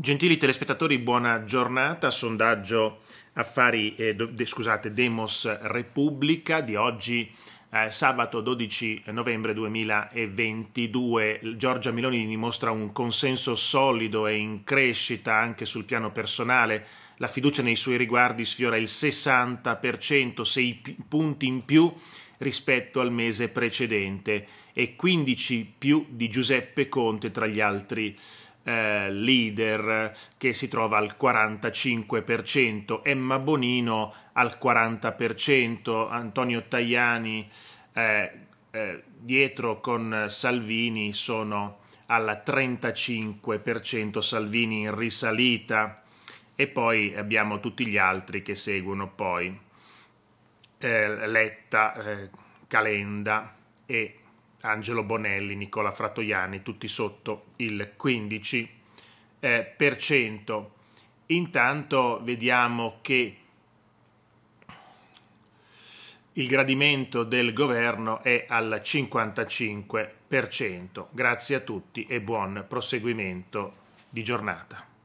Gentili telespettatori, buona giornata. Sondaggio affari, eh, do, de, scusate, Demos Repubblica di oggi, eh, sabato 12 novembre 2022. Giorgia Miloni dimostra un consenso solido e in crescita anche sul piano personale. La fiducia nei suoi riguardi sfiora il 60%, 6 punti in più rispetto al mese precedente e 15 più di Giuseppe Conte tra gli altri eh, leader che si trova al 45%, Emma Bonino al 40%, Antonio Tajani eh, eh, dietro con Salvini sono al 35%, Salvini in risalita e poi abbiamo tutti gli altri che seguono poi eh, Letta, eh, Calenda e Angelo Bonelli, Nicola Frattoiani, tutti sotto il 15%. Eh, Intanto vediamo che il gradimento del governo è al 55%. Grazie a tutti e buon proseguimento di giornata.